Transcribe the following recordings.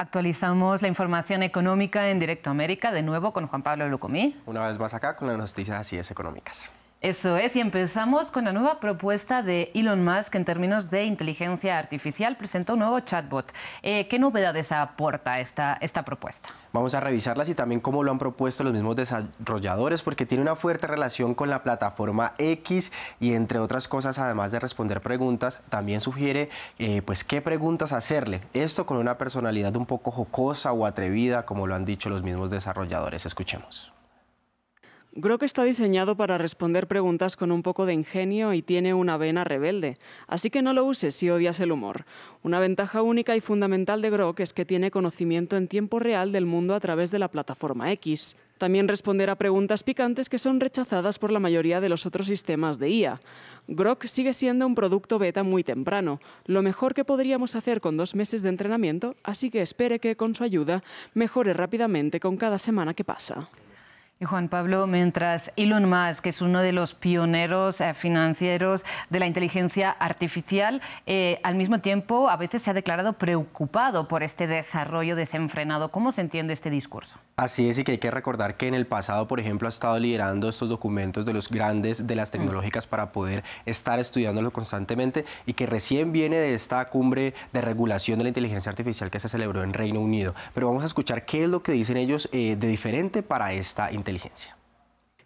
Actualizamos la información económica en Directo América, de nuevo con Juan Pablo Lucomí. Una vez más acá con las noticias así es económicas. Eso es, y empezamos con la nueva propuesta de Elon Musk en términos de inteligencia artificial. presentó un nuevo chatbot. Eh, ¿Qué novedades aporta esta, esta propuesta? Vamos a revisarlas y también cómo lo han propuesto los mismos desarrolladores, porque tiene una fuerte relación con la plataforma X y entre otras cosas, además de responder preguntas, también sugiere eh, pues qué preguntas hacerle. Esto con una personalidad un poco jocosa o atrevida, como lo han dicho los mismos desarrolladores. Escuchemos. Grok está diseñado para responder preguntas con un poco de ingenio y tiene una vena rebelde, así que no lo uses si odias el humor. Una ventaja única y fundamental de Grok es que tiene conocimiento en tiempo real del mundo a través de la plataforma X. También responderá preguntas picantes que son rechazadas por la mayoría de los otros sistemas de IA. Grok sigue siendo un producto beta muy temprano, lo mejor que podríamos hacer con dos meses de entrenamiento, así que espere que con su ayuda mejore rápidamente con cada semana que pasa. Juan Pablo, mientras Elon Musk, que es uno de los pioneros eh, financieros de la inteligencia artificial, eh, al mismo tiempo a veces se ha declarado preocupado por este desarrollo desenfrenado. ¿Cómo se entiende este discurso? Así es, y que hay que recordar que en el pasado, por ejemplo, ha estado liderando estos documentos de los grandes de las mm. tecnológicas para poder estar estudiándolo constantemente y que recién viene de esta cumbre de regulación de la inteligencia artificial que se celebró en Reino Unido. Pero vamos a escuchar qué es lo que dicen ellos eh, de diferente para esta inteligencia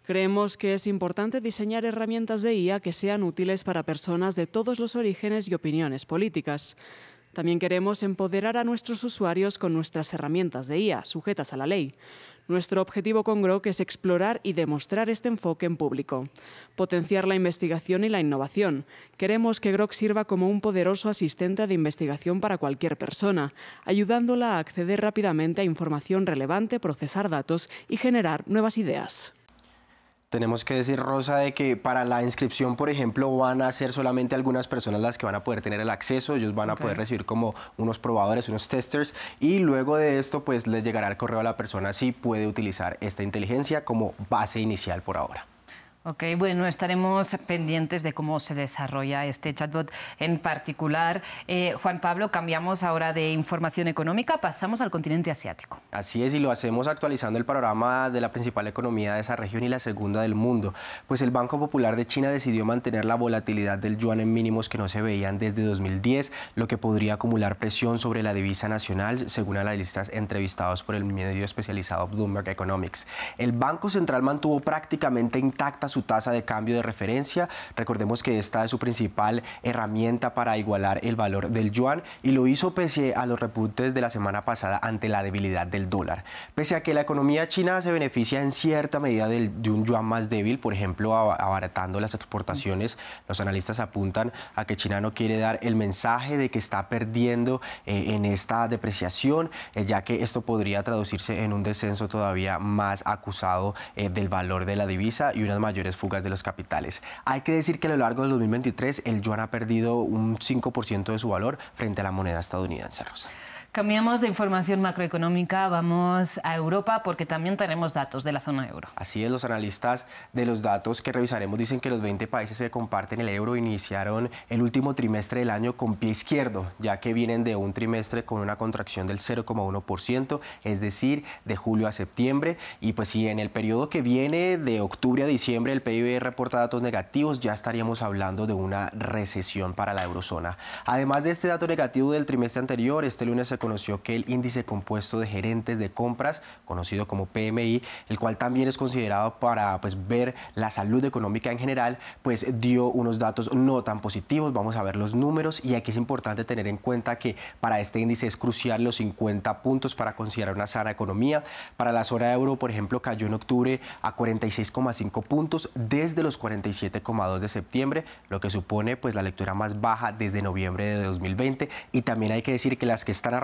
Creemos que es importante diseñar herramientas de IA que sean útiles para personas de todos los orígenes y opiniones políticas. También queremos empoderar a nuestros usuarios con nuestras herramientas de IA, sujetas a la ley. Nuestro objetivo con Grok es explorar y demostrar este enfoque en público, potenciar la investigación y la innovación. Queremos que Grok sirva como un poderoso asistente de investigación para cualquier persona, ayudándola a acceder rápidamente a información relevante, procesar datos y generar nuevas ideas tenemos que decir, Rosa, de que para la inscripción, por ejemplo, van a ser solamente algunas personas las que van a poder tener el acceso, ellos van a poder recibir como unos probadores, unos testers, y luego de esto, pues les llegará el correo a la persona si puede utilizar esta inteligencia como base inicial por ahora. Ok, bueno, estaremos pendientes de cómo se desarrolla este chatbot en particular. Eh, Juan Pablo, cambiamos ahora de información económica, pasamos al continente asiático. Así es, y lo hacemos actualizando el panorama de la principal economía de esa región y la segunda del mundo, pues el Banco Popular de China decidió mantener la volatilidad del yuan en mínimos que no se veían desde 2010, lo que podría acumular presión sobre la divisa nacional, según analistas entrevistados por el medio especializado Bloomberg Economics. El Banco Central mantuvo prácticamente intacta su tasa de cambio de referencia. Recordemos que esta es su principal herramienta para igualar el valor del yuan y lo hizo pese a los repuntes de la semana pasada ante la debilidad del dólar. Pese a que la economía china se beneficia en cierta medida del, de un yuan más débil, por ejemplo, abaratando las exportaciones, los analistas apuntan a que China no quiere dar el mensaje de que está perdiendo eh, en esta depreciación, eh, ya que esto podría traducirse en un descenso todavía más acusado eh, del valor de la divisa y unas mayores fugas de los capitales. Hay que decir que a lo largo del 2023 el yuan ha perdido un 5% de su valor frente a la moneda estadounidense, Rosa. Cambiamos de información macroeconómica, vamos a Europa porque también tenemos datos de la zona euro. Así es, los analistas de los datos que revisaremos dicen que los 20 países que comparten el euro iniciaron el último trimestre del año con pie izquierdo, ya que vienen de un trimestre con una contracción del 0,1%, es decir, de julio a septiembre. Y pues si en el periodo que viene, de octubre a diciembre, el PIB reporta datos negativos, ya estaríamos hablando de una recesión para la eurozona. Además de este dato negativo del trimestre anterior, este lunes se conoció que el índice compuesto de gerentes de compras, conocido como PMI, el cual también es considerado para pues, ver la salud económica en general, pues dio unos datos no tan positivos. Vamos a ver los números y aquí es importante tener en cuenta que para este índice es crucial los 50 puntos para considerar una sana economía. Para la zona euro, por ejemplo, cayó en octubre a 46,5 puntos desde los 47,2 de septiembre, lo que supone pues la lectura más baja desde noviembre de 2020 y también hay que decir que las que están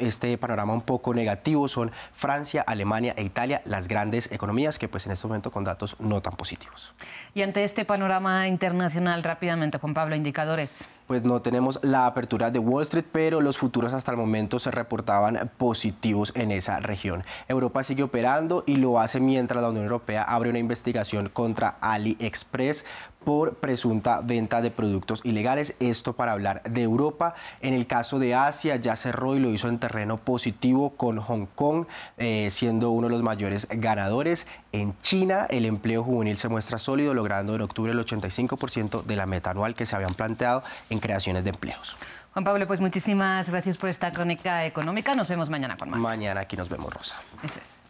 este panorama un poco negativo son Francia, Alemania e Italia, las grandes economías que pues en este momento con datos no tan positivos. Y ante este panorama internacional, rápidamente, con Pablo, indicadores pues no tenemos la apertura de Wall Street, pero los futuros hasta el momento se reportaban positivos en esa región. Europa sigue operando y lo hace mientras la Unión Europea abre una investigación contra AliExpress por presunta venta de productos ilegales. Esto para hablar de Europa. En el caso de Asia ya cerró y lo hizo en terreno positivo con Hong Kong eh, siendo uno de los mayores ganadores. En China el empleo juvenil se muestra sólido, logrando en octubre el 85% de la meta anual que se habían planteado. En creaciones de empleos. Juan Pablo, pues muchísimas gracias por esta crónica económica. Nos vemos mañana con más. Mañana aquí nos vemos, Rosa. Eso es.